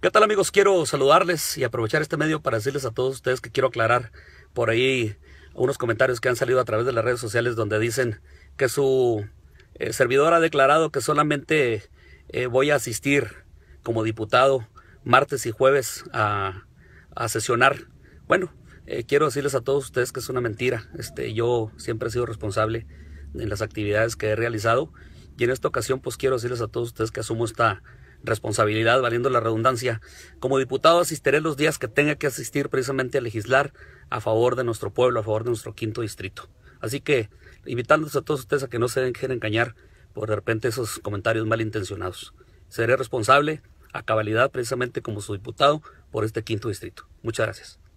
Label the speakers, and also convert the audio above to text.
Speaker 1: ¿Qué tal amigos? Quiero saludarles y aprovechar este medio para decirles a todos ustedes que quiero aclarar por ahí unos comentarios que han salido a través de las redes sociales donde dicen que su eh, servidor ha declarado que solamente eh, voy a asistir como diputado martes y jueves a, sesionar. Bueno, eh, quiero decirles a todos ustedes que es una mentira. Este, yo siempre he sido responsable en las actividades que he realizado y en esta ocasión pues quiero decirles a todos ustedes que asumo esta responsabilidad, valiendo la redundancia. Como diputado asistiré los días que tenga que asistir precisamente a legislar a favor de nuestro pueblo, a favor de nuestro quinto distrito. Así que invitándoles a todos ustedes a que no se dejen engañar por de repente esos comentarios malintencionados. Seré responsable a cabalidad precisamente como su diputado por este quinto distrito. Muchas gracias.